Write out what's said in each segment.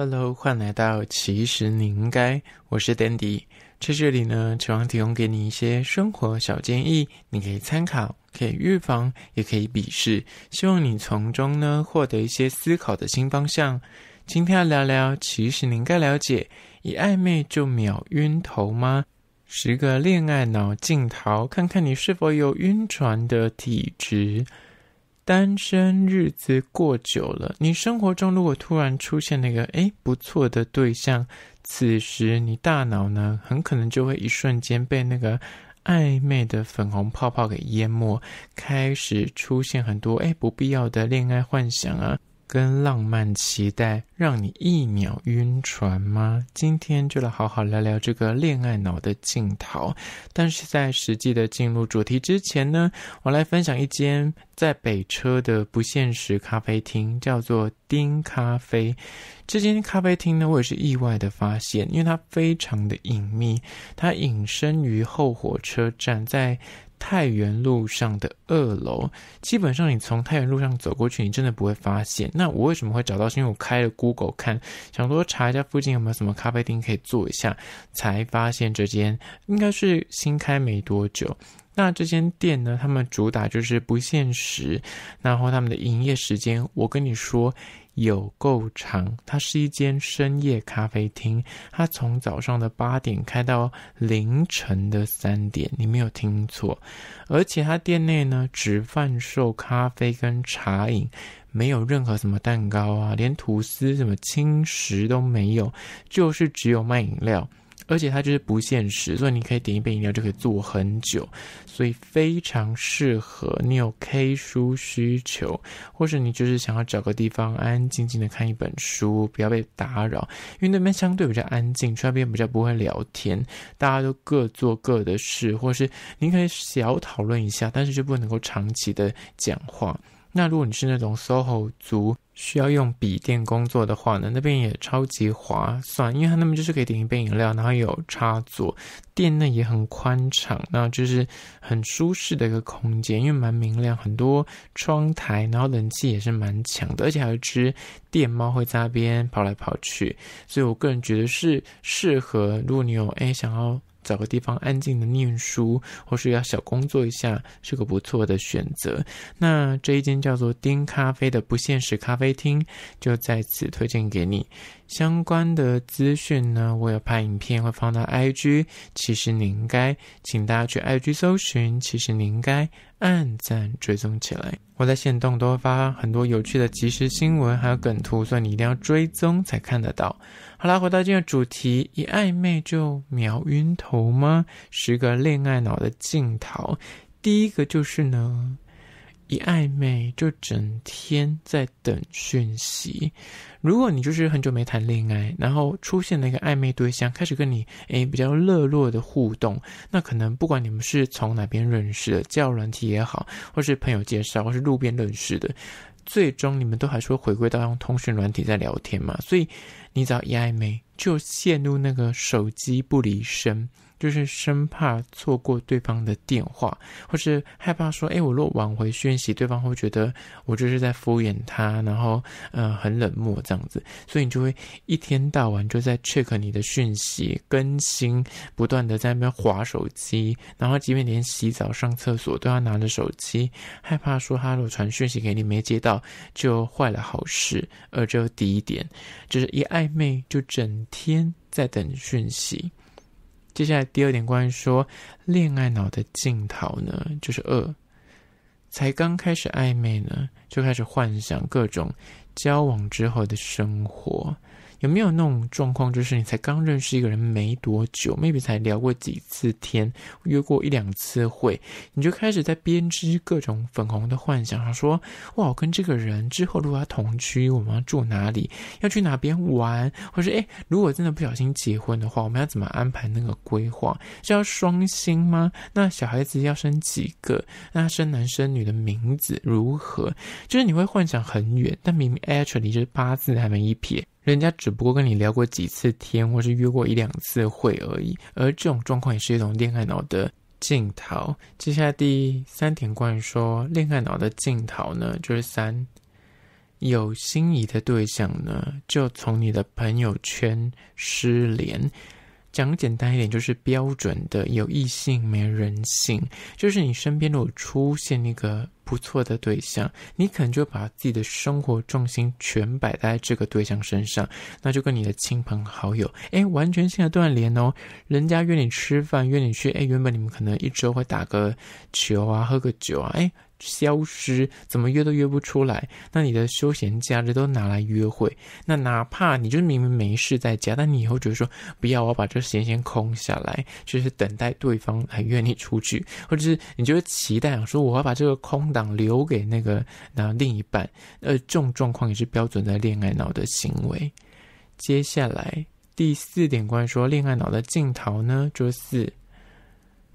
Hello，欢迎来到其实你应该，我是丹迪，在这里呢，希望提供给你一些生活小建议，你可以参考，可以预防，也可以鄙视，希望你从中呢获得一些思考的新方向。今天要聊聊，其实你应该了解，一暧昧就秒晕头吗？十个恋爱脑镜头，看看你是否有晕船的体质。单身日子过久了，你生活中如果突然出现那个诶不错的对象，此时你大脑呢很可能就会一瞬间被那个暧昧的粉红泡泡给淹没，开始出现很多诶不必要的恋爱幻想啊。跟浪漫期待让你一秒晕船吗？今天就来好好聊聊这个恋爱脑的尽头。但是在实际的进入主题之前呢，我来分享一间在北车的不现实咖啡厅，叫做丁咖啡。这间咖啡厅呢，我也是意外的发现，因为它非常的隐秘，它隐身于后火车站，在。太原路上的二楼，基本上你从太原路上走过去，你真的不会发现。那我为什么会找到？是因为我开了 Google 看，想多查一下附近有没有什么咖啡厅可以坐一下，才发现这间应该是新开没多久。那这间店呢？他们主打就是不限时，然后他们的营业时间，我跟你说有够长。它是一间深夜咖啡厅，它从早上的八点开到凌晨的三点，你没有听错。而且它店内呢，只贩售咖啡跟茶饮，没有任何什么蛋糕啊，连吐司、什么轻食都没有，就是只有卖饮料。而且它就是不现实，所以你可以点一杯饮料就可以坐很久，所以非常适合你有 K 书需求，或是你就是想要找个地方安安静静的看一本书，不要被打扰，因为那边相对比较安静，去那边比较不会聊天，大家都各做各的事，或是你可以小讨论一下，但是就不能够长期的讲话。那如果你是那种 s o h o 族，需要用笔电工作的话呢，那边也超级划算，因为它那边就是可以点一杯饮料，然后有插座，店内也很宽敞，那就是很舒适的一个空间，因为蛮明亮，很多窗台，然后冷气也是蛮强的，而且还有只电猫会在那边跑来跑去，所以我个人觉得是适合如果你有哎想要。找个地方安静的念书，或是要小工作一下，是个不错的选择。那这一间叫做丁咖啡的不限时咖啡厅，就在此推荐给你。相关的资讯呢，我有拍影片会放到 IG，其实应该请大家去 IG 搜寻，其实应该按赞追踪起来。我在线动都会发很多有趣的即时新闻，还有梗图，所以你一定要追踪才看得到。好啦，回到今日主题，一暧昧就秒晕头吗？十个恋爱脑的镜头，第一个就是呢。一暧昧就整天在等讯息。如果你就是很久没谈恋爱，然后出现了一个暧昧对象，开始跟你诶比较热络的互动，那可能不管你们是从哪边认识的，交友软体也好，或是朋友介绍，或是路边认识的，最终你们都还是会回归到用通讯软体在聊天嘛。所以你只要一暧昧。就陷入那个手机不离身，就是生怕错过对方的电话，或是害怕说，哎，我若挽回讯息，对方会觉得我就是在敷衍他，然后，嗯，很冷漠这样子。所以你就会一天到晚就在 check 你的讯息更新，不断的在那边划手机，然后即便连洗澡、上厕所都要拿着手机，害怕说，如果传讯息给你没接到，就坏了好事。而就第一点，就是一暧昧就整。天在等讯息。接下来第二点，关于说恋爱脑的尽头呢，就是二，才刚开始暧昧呢，就开始幻想各种交往之后的生活。有没有那种状况，就是你才刚认识一个人没多久，maybe 才聊过几次天，约过一两次会，你就开始在编织各种粉红的幻想，说哇，我跟这个人之后如果要同居，我们要住哪里，要去哪边玩，或是哎，如果真的不小心结婚的话，我们要怎么安排那个规划？是要双薪吗？那小孩子要生几个？那生男生女的名字如何？就是你会幻想很远，但明明 actually 就是八字还没一撇。人家只不过跟你聊过几次天，或是约过一两次会而已。而这种状况也是一种恋爱脑的镜头。接下来第三点，关于说恋爱脑的镜头呢，就是三有心仪的对象呢，就从你的朋友圈失联。讲简单一点，就是标准的有异性没人性。就是你身边如果出现一个不错的对象，你可能就把自己的生活重心全摆在这个对象身上，那就跟你的亲朋好友，哎，完全性的断联哦。人家约你吃饭，约你去，哎，原本你们可能一周会打个球啊，喝个酒啊，哎。消失，怎么约都约不出来。那你的休闲假日都拿来约会。那哪怕你就明明没事在家，但你以后就是说，不要，我要把这个时间先空下来，就是等待对方来约你出去，或者是你就是期待，说我要把这个空档留给那个那另一半。呃，这种状况也是标准的恋爱脑的行为。接下来第四点关于说恋爱脑的尽头呢，就是。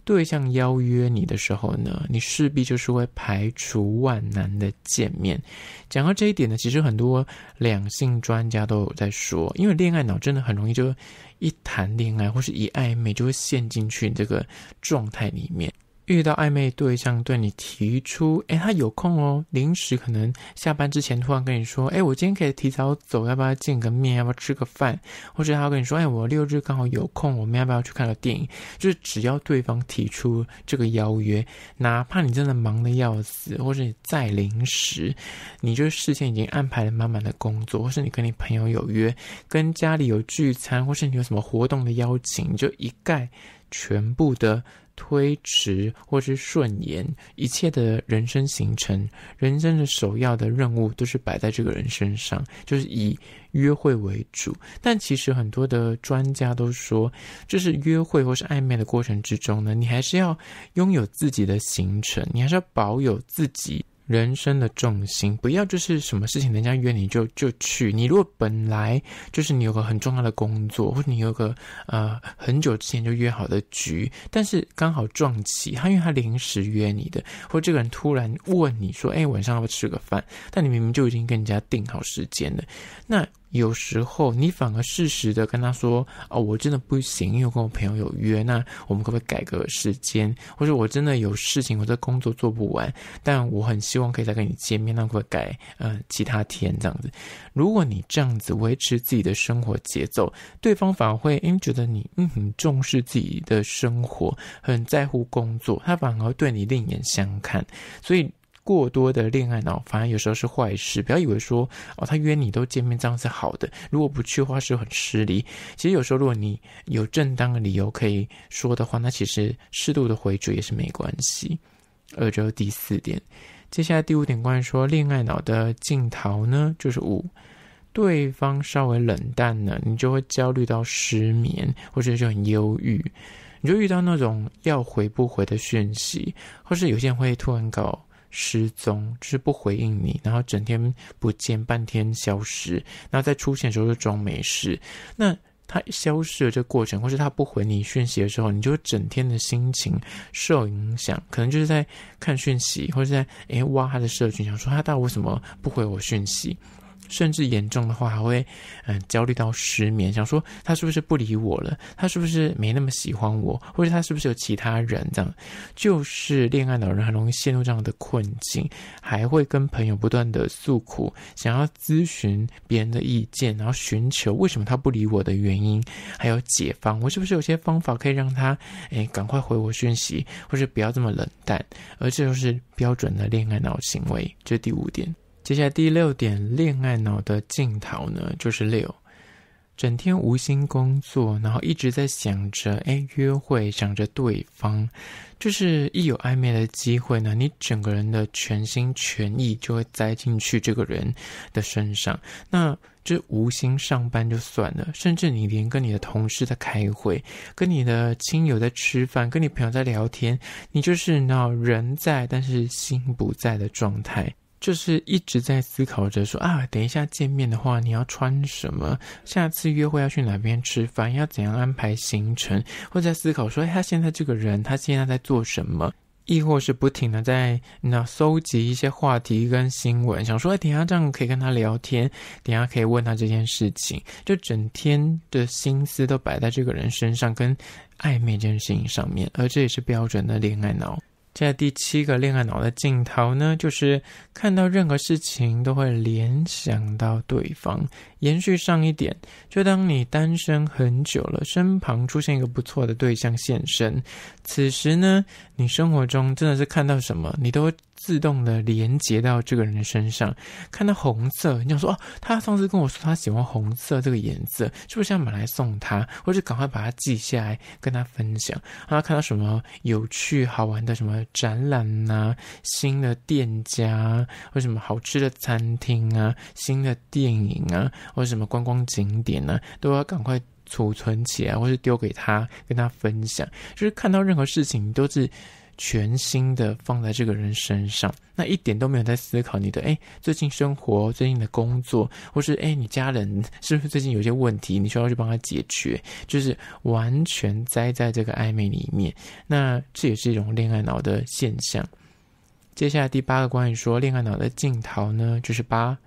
对象邀约你的时候呢，你势必就是会排除万难的见面。讲到这一点呢，其实很多两性专家都有在说，因为恋爱脑真的很容易就一谈恋爱或是一暧昧就会陷进去这个状态里面。遇到暧昧对象对你提出，哎，他有空哦，临时可能下班之前突然跟你说，哎，我今天可以提早走，要不要见个面？要不要吃个饭？或者他跟你说，哎，我六日刚好有空，我们要不要去看个电影？就是只要对方提出这个邀约，哪怕你真的忙的要死，或者你再临时，你就事先已经安排了满满的工作，或是你跟你朋友有约，跟家里有聚餐，或是你有什么活动的邀请，你就一概。全部的推迟或是顺延，一切的人生行程，人生的首要的任务都是摆在这个人身上，就是以约会为主。但其实很多的专家都说，就是约会或是暧昧的过程之中呢，你还是要拥有自己的行程，你还是要保有自己。人生的重心，不要就是什么事情，人家约你就就去。你如果本来就是你有个很重要的工作，或者你有个呃很久之前就约好的局，但是刚好撞起他，因为他临时约你的，或这个人突然问你说：“哎，晚上要不要吃个饭？”但你明明就已经跟人家定好时间了，那。有时候你反而适时的跟他说哦，我真的不行，因为我跟我朋友有约，那我们可不可以改个时间？或者我真的有事情，我在工作做不完，但我很希望可以再跟你见面，那可不可以改嗯其他天这样子？如果你这样子维持自己的生活节奏，对方反而会因为觉得你嗯很重视自己的生活，很在乎工作，他反而对你另眼相看，所以。过多的恋爱脑反而有时候是坏事。不要以为说哦，他约你都见面，这样是好的。如果不去的话，是很失礼。其实有时候，如果你有正当的理由可以说的话，那其实适度的回绝也是没关系。而这第四点，接下来第五点，关于说恋爱脑的尽头呢，就是五对方稍微冷淡了，你就会焦虑到失眠，或者就很忧郁。你就遇到那种要回不回的讯息，或是有些人会突然搞。失踪就是不回应你，然后整天不见，半天消失，那在出现的时候就装没事。那他消失的这过程，或是他不回你讯息的时候，你就整天的心情受影响，可能就是在看讯息，或是在哎挖他的社群想说他到底为什么不回我讯息。甚至严重的话，还会嗯焦虑到失眠，想说他是不是不理我了，他是不是没那么喜欢我，或者他是不是有其他人？这样就是恋爱脑人很容易陷入这样的困境，还会跟朋友不断的诉苦，想要咨询别人的意见，然后寻求为什么他不理我的原因，还有解方，我是不是有些方法可以让他哎赶快回我讯息，或者不要这么冷淡？而这就是标准的恋爱脑行为，这是第五点。接下来第六点，恋爱脑的尽头呢，就是六整天无心工作，然后一直在想着哎约会，想着对方，就是一有暧昧的机会呢，你整个人的全心全意就会栽进去这个人的身上。那这无心上班就算了，甚至你连跟你的同事在开会，跟你的亲友在吃饭，跟你朋友在聊天，你就是那人在，但是心不在的状态。就是一直在思考着说啊，等一下见面的话你要穿什么？下次约会要去哪边吃饭？要怎样安排行程？或者思考说，哎，他现在这个人，他现在在做什么？亦或是不停的在那搜集一些话题跟新闻，想说，哎，等下这样可以跟他聊天，等下可以问他这件事情，就整天的心思都摆在这个人身上，跟暧昧这件事情上面，而这也是标准的恋爱脑。在第七个恋爱脑的镜头呢，就是看到任何事情都会联想到对方。延续上一点，就当你单身很久了，身旁出现一个不错的对象现身，此时呢，你生活中真的是看到什么，你都会。自动的连接到这个人的身上，看到红色，你想说哦，他上次跟我说他喜欢红色这个颜色，是不是要买来送他？或者赶快把它记下来，跟他分享。他看到什么有趣好玩的，什么展览呐，新的店家，或什么好吃的餐厅啊，新的电影啊，或什么观光景点啊，都要赶快储存起来，或是丢给他，跟他分享。就是看到任何事情都是。全新的放在这个人身上，那一点都没有在思考你的哎，最近生活、最近的工作，或是哎，你家人是不是最近有些问题，你需要去帮他解决，就是完全栽在这个暧昧里面。那这也是一种恋爱脑的现象。接下来第八个关于说恋爱脑的镜头呢，就是八。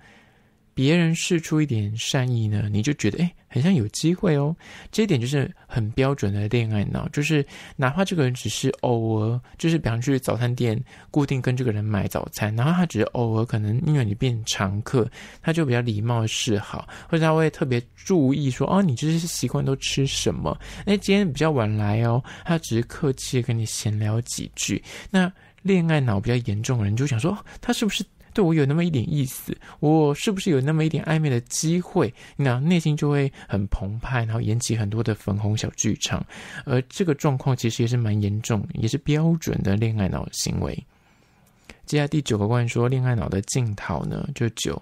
别人试出一点善意呢，你就觉得诶很像有机会哦。这一点就是很标准的恋爱脑，就是哪怕这个人只是偶尔，就是比方去早餐店，固定跟这个人买早餐，然后他只是偶尔可能因为你变常客，他就比较礼貌示好，或者他会特别注意说哦，你这是习惯都吃什么？那今天比较晚来哦，他只是客气跟你闲聊几句。那恋爱脑比较严重的人，就想说他是不是？对我有那么一点意思，我是不是有那么一点暧昧的机会？那内心就会很澎湃，然后演起很多的粉红小剧场。而这个状况其实也是蛮严重，也是标准的恋爱脑行为。接下来第九个观念说，恋爱脑的镜头呢，就九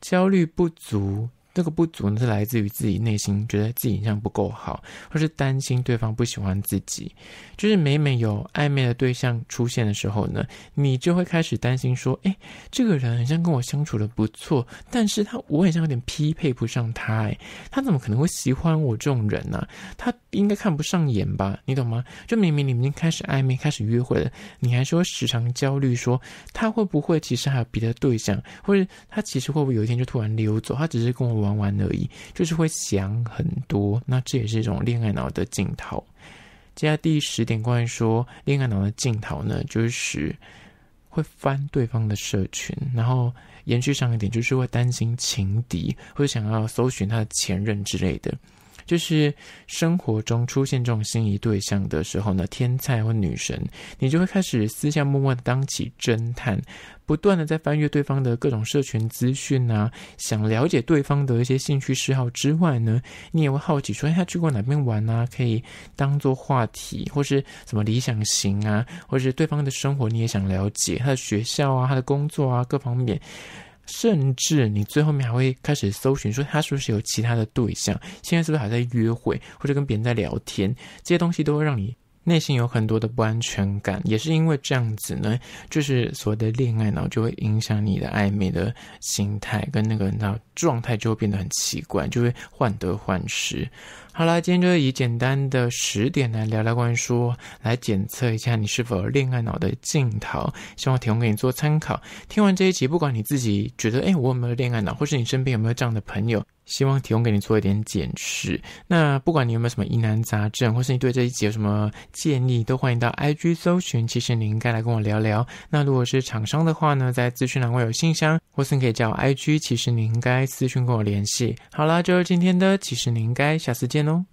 焦虑不足。这个不足呢，是来自于自己内心觉得自己印象不够好，或是担心对方不喜欢自己。就是每每有暧昧的对象出现的时候呢，你就会开始担心说：“哎，这个人好像跟我相处的不错，但是他我好像有点匹配不上他，哎，他怎么可能会喜欢我这种人呢？他应该看不上眼吧？你懂吗？就明明你们已经开始暧昧、开始约会了，你还说时常焦虑，说他会不会其实还有别的对象，或者他其实会不会有一天就突然溜走？他只是跟我玩。”玩玩而已，就是会想很多。那这也是一种恋爱脑的镜头。接下来第十点关于说恋爱脑的镜头呢，就是会翻对方的社群，然后延续上一点，就是会担心情敌，会想要搜寻他的前任之类的。就是生活中出现这种心仪对象的时候呢，天才或女神，你就会开始私下默默的当起侦探，不断的在翻阅对方的各种社群资讯啊，想了解对方的一些兴趣嗜好之外呢，你也会好奇说他去过哪边玩啊，可以当做话题，或是什么理想型啊，或是对方的生活你也想了解他的学校啊，他的工作啊，各方面。甚至你最后面还会开始搜寻，说他是不是有其他的对象，现在是不是还在约会，或者跟别人在聊天，这些东西都会让你内心有很多的不安全感。也是因为这样子呢，就是所谓的恋爱脑，就会影响你的暧昧的心态跟那个人的状态，就会变得很奇怪，就会患得患失。好啦，今天就以简单的十点来聊聊关于说，来检测一下你是否恋爱脑的镜头，希望提供给你做参考。听完这一集，不管你自己觉得，哎，我有没有恋爱脑，或是你身边有没有这样的朋友，希望提供给你做一点检视。那不管你有没有什么疑难杂症，或是你对这一集有什么建议，都欢迎到 IG 搜寻。其实你应该来跟我聊聊。那如果是厂商的话呢，在资讯栏会有信箱，或是你可以加 IG，其实你应该私讯跟我联系。好啦，就是今天的，其实你应该，下次见。¿no?